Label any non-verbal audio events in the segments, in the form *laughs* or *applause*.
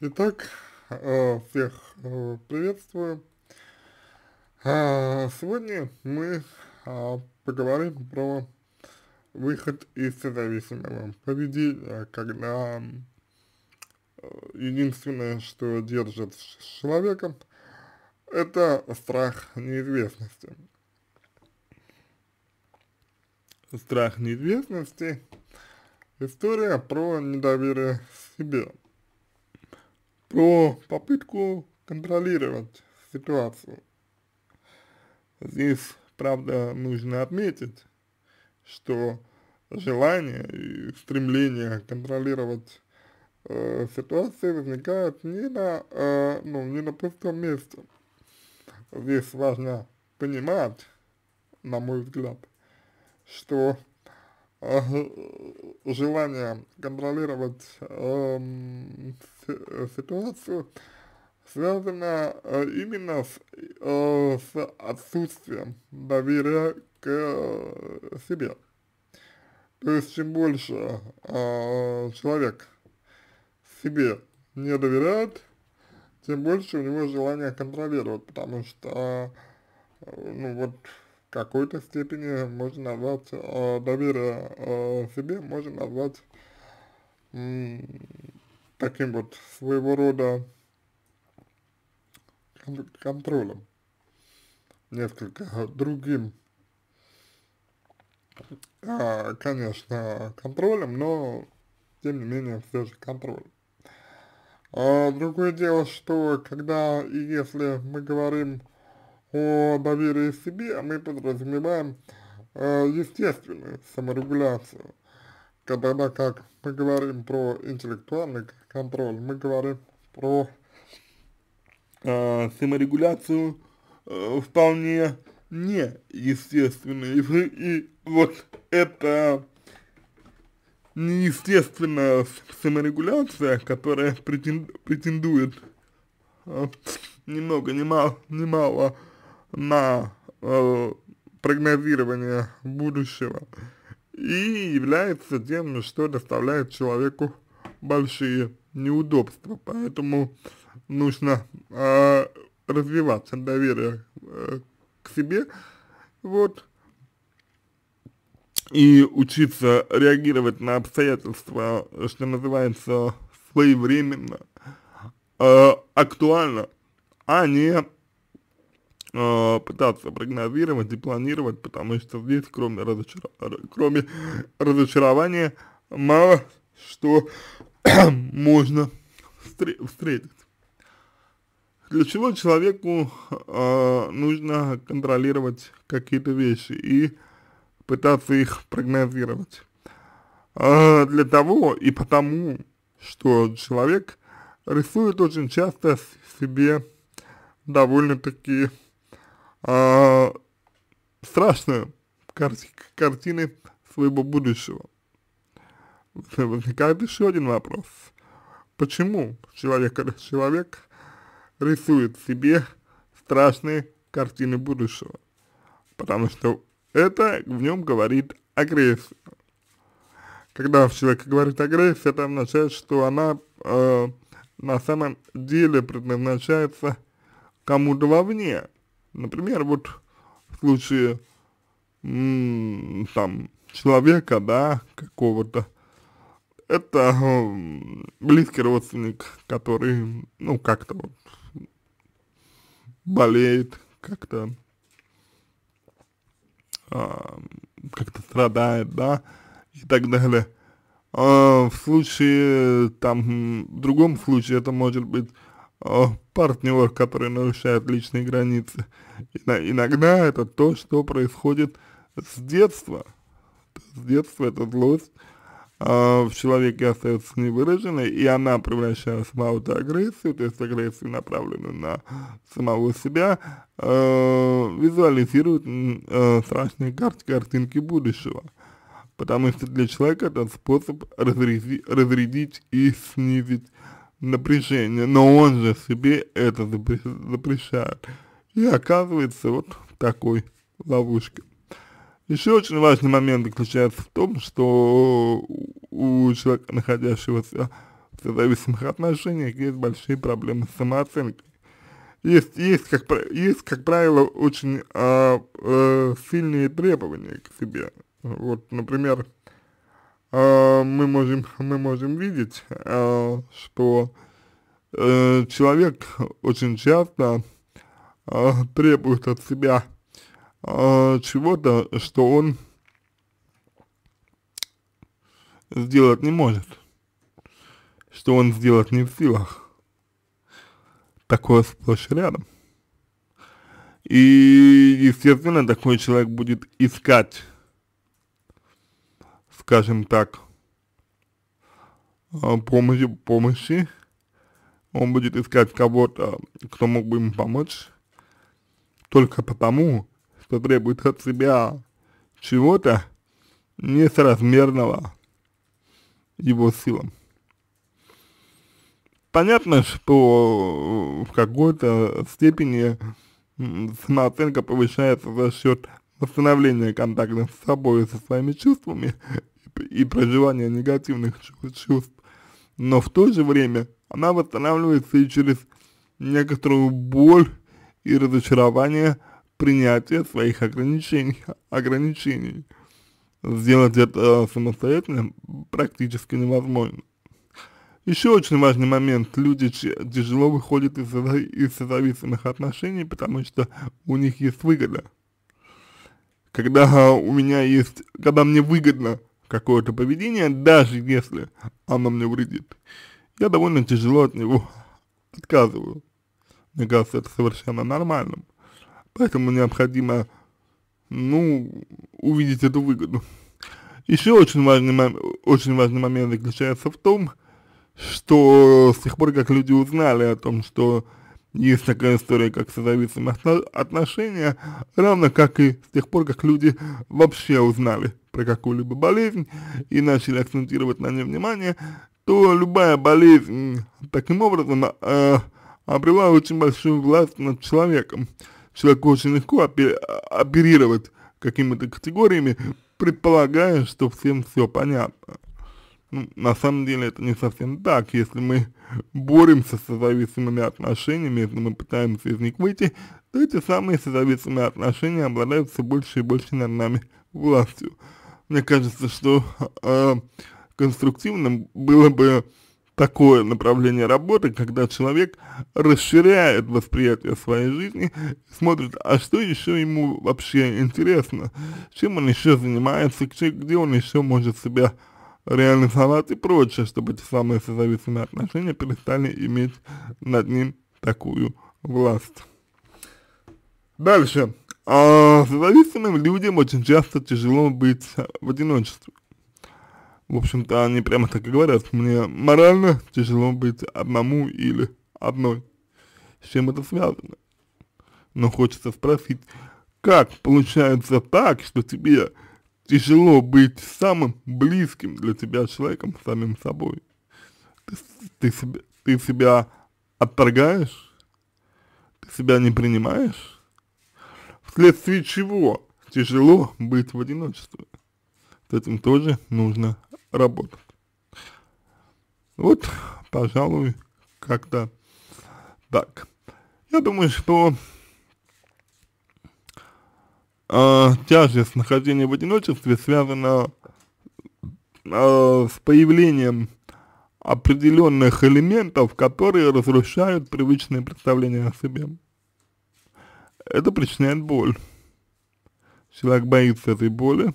Итак, э, всех э, приветствую. Э, сегодня мы поговорим про выход из созависимого поведения, когда единственное, что держит человека, это страх неизвестности. Страх неизвестности – история про недоверие себе про попытку контролировать ситуацию. Здесь, правда, нужно отметить, что желание и стремление контролировать э, ситуацию возникает не на, э, ну, не на пустом месте. Здесь важно понимать, на мой взгляд, что желание контролировать эм, э, ситуацию связано э, именно с, э, с отсутствием доверия к себе. То есть чем больше человек себе не доверяет, тем больше у него желание контролировать, потому что, ну вот, какой-то степени можно назвать э, а, доверие э, а, себе, можно назвать э, таким вот своего рода контролем, несколько другим, э, конечно, контролем, но тем не менее все же контроль. другое дело, что когда и если мы говорим о доверии к себе мы подразумеваем э, естественную саморегуляцию. Когда как мы говорим про интеллектуальный контроль, мы говорим про э, саморегуляцию э, вполне неестественную. И, и вот это неестественная саморегуляция, которая претендует э, ни много ни мало, ни мало на э, прогнозирование будущего и является тем, что доставляет человеку большие неудобства. Поэтому нужно э, развивать доверие э, к себе, вот, и учиться реагировать на обстоятельства, что называется, своевременно, э, актуально, а не э, пытаться прогнозировать и планировать, потому что здесь, кроме, разочар... кроме разочарования, мало что *clears throat* можно встретить. Для чего человеку э, нужно контролировать какие-то вещи и пытаться их прогнозировать? Э, для того и потому, что человек рисует очень часто себе довольно-таки а, страшные карти картины своего будущего. Возникает еще один вопрос. Почему человек, человек рисует себе страшные картины будущего? Потому что это в нем говорит агрессия. Когда человек человеке говорит агрессия, это означает, что она э, на самом деле предназначается кому-то вовне, Например, вот в случае там человека, да, какого-то, это близкий родственник, который, ну, как-то вот болеет, как-то а, как-то страдает, да, и так далее. Э, в случае, там, в другом случае это может быть партнер, который нарушает личные границы. Иногда это то, что происходит с детства. С детства эта злость а, в человеке остается невыраженной, и она превращается в аутоагрессию, то есть агрессию, направленную на самого себя, э, визуализирует э, страшные кар картинки будущего. Потому что для человека это способ разряди разрядить и снизить напряжение, но он же себе это запрещает. И оказывается вот в такой ловушке. Еще очень важный момент заключается в том, что у человека, находящегося в зависимых отношениях, есть большие проблемы с самооценкой. Есть, есть, как, есть как правило, очень а, а, сильные требования к себе. Вот, например, а, мы можем, *laughs* мы можем видеть, а, что э, человек очень часто а, требует от себя чего-то, что он сделать не может, что он сделать не в силах. Такое сплошь рядом. И, естественно, такой человек будет искать скажем так, а, помощи, помощи. Он будет искать кого-то, кто мог бы ему помочь, только потому, что требует от себя чего-то несоразмерного его силам. Понятно, что в какой-то степени самооценка повышается за счет восстановление контакта с собой и со своими чувствами и, и проживание негативных чувств, но в то же время она восстанавливается и через некоторую боль и разочарование принятия своих ограничений. ограничений. Сделать это самостоятельно практически невозможно. Еще очень важный момент. Люди тяжело выходят из, из зависимых отношений, потому что у них есть выгода когда у меня есть, когда мне выгодно какое-то поведение, даже если оно мне вредит, я довольно тяжело от него отказываю. Мне кажется, это совершенно нормальным. Поэтому необходимо, ну, увидеть эту выгоду. Еще очень важный, очень важный момент заключается в том, что с тех пор, как люди узнали о том, что есть такая история, как созависимые отношения, равно как и с тех пор, как люди вообще узнали про какую-либо болезнь и начали акцентировать на ней внимание, то любая болезнь таким образом э, обрела очень большую власть над человеком. Человеку очень легко оперировать какими-то категориями, предполагая, что всем все понятно. Ну, на самом деле это не совсем так. Если мы боремся с зависимыми отношениями, если мы пытаемся из них выйти, то эти самые созависимые отношения обладают все больше и больше над нами властью. Мне кажется, что э, конструктивным было бы такое направление работы, когда человек расширяет восприятие своей жизни, смотрит, а что еще ему вообще интересно, чем он еще занимается, где он еще может себя реальный салат и прочее, чтобы эти самые созависимые отношения перестали иметь над ним такую власть. Дальше. А, созависимым людям очень часто тяжело быть в одиночестве. В общем-то, они прямо так и говорят, мне морально тяжело быть одному или одной. С чем это связано? Но хочется спросить, как получается так, что тебе тяжело быть самым близким для тебя человеком, самим собой. Ты, ты, себе, ты себя отторгаешь, ты себя не принимаешь, вследствие чего тяжело быть в одиночестве. С этим тоже нужно работать. Вот, пожалуй, как-то так. Я думаю, что э, тяжесть нахождения в одиночестве связана э, с появлением определенных элементов, которые разрушают привычные представления о себе. Это причиняет боль. Человек боится этой боли,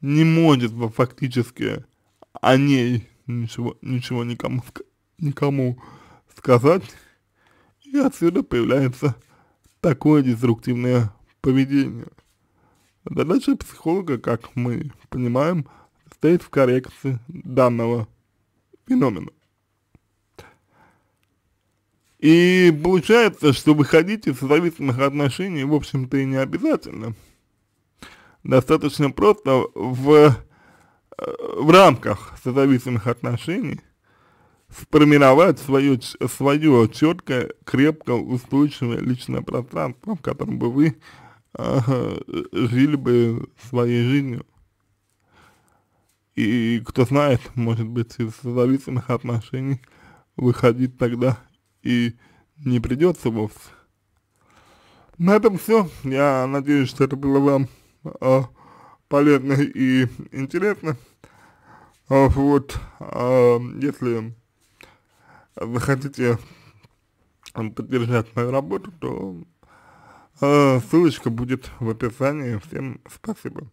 не может фактически о ней ничего, ничего никому, никому сказать, и отсюда появляется такое деструктивное поведения. Задача психолога, как мы понимаем, стоит в коррекции данного феномена. И получается, что выходить из зависимых отношений, в общем-то, и не обязательно. Достаточно просто в, э, в рамках созависимых отношений сформировать свое, свое четкое, крепкое, устойчивое личное пространство, в котором бы вы жили бы своей жизнью. И кто знает, может быть, из зависимых отношений выходить тогда и не придется вовсе. На этом все. Я надеюсь, что это было вам э, полезно и интересно. А, вот, э, если захотите поддержать мою работу, то а, ссылочка будет в описании. Всем спасибо.